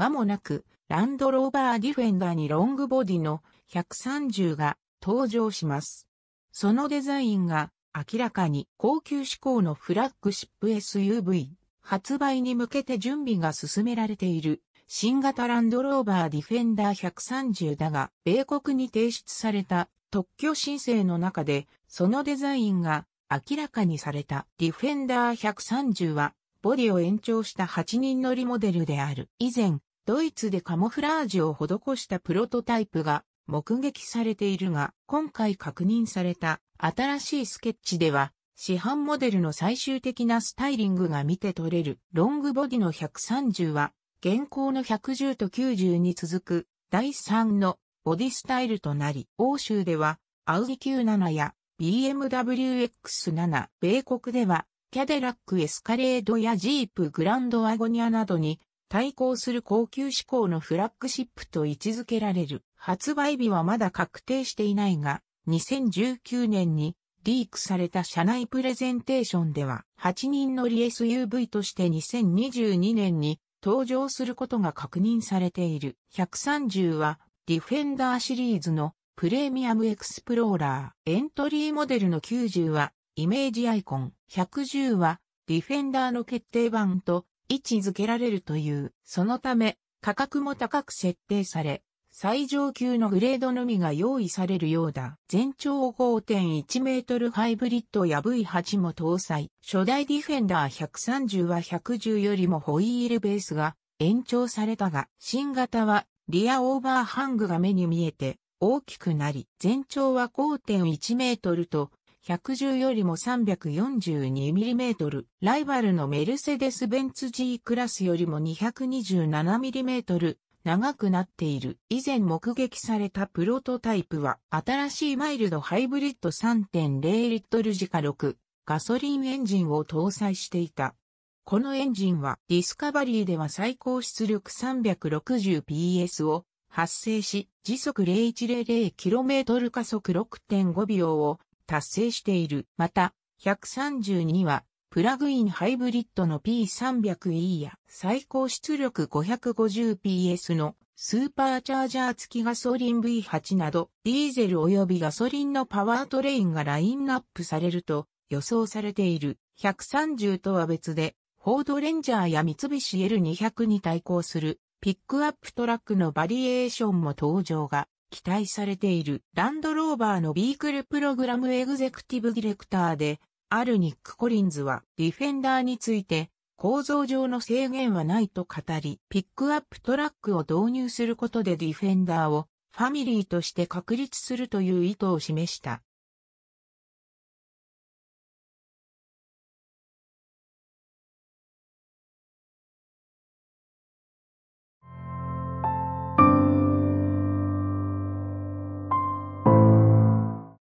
間もなく、ランドローバーディフェンダーにロングボディの130が登場します。そのデザインが明らかに高級志向のフラッグシップ SUV 発売に向けて準備が進められている新型ランドローバーディフェンダー130だが米国に提出された特許申請の中でそのデザインが明らかにされたディフェンダー130はボディを延長した8人乗りモデルである。以前、ドイツでカモフラージュを施したプロトタイプが目撃されているが、今回確認された新しいスケッチでは、市販モデルの最終的なスタイリングが見て取れるロングボディの130は、現行の110と90に続く第3のボディスタイルとなり、欧州ではアウディ Q7 や BMW X7、米国ではキャデラックエスカレードやジープグランドワゴニアなどに対抗する高級志向のフラッグシップと位置づけられる。発売日はまだ確定していないが、2019年にリークされた社内プレゼンテーションでは、8人乗り SUV として2022年に登場することが確認されている。130は、ディフェンダーシリーズのプレミアムエクスプローラー。エントリーモデルの90は、イメージアイコン。110は、ディフェンダーの決定版と、位置づけられるという、そのため、価格も高く設定され、最上級のグレードのみが用意されるようだ。全長5.1メートルハイブリッドや V8 も搭載。初代ディフェンダー130は110よりもホイールベースが延長されたが、新型はリアオーバーハングが目に見えて大きくなり、全長は5.1メートルと110よりも 342mm、ライバルのメルセデス・ベンツ G クラスよりも 227mm 長くなっている。以前目撃されたプロトタイプは、新しいマイルドハイブリッド3.0リットル時価6、ガソリンエンジンを搭載していた。このエンジンはディスカバリーでは最高出力 360PS を発生し、時速 0100km 加速6.5秒を達成している。また、132は、プラグインハイブリッドの P300E や最高出力 550PS のスーパーチャージャー付きガソリン V8 など、ディーゼル及びガソリンのパワートレインがラインナップされると予想されている。130とは別で、フォードレンジャーや三菱 L200 に対抗するピックアップトラックのバリエーションも登場が期待されているランドローバーのビークルプログラムエグゼクティブディレクターで、あるニック・コリンズはディフェンダーについて構造上の制限はないと語り、ピックアップトラックを導入することでディフェンダーをファミリーとして確立するという意図を示した。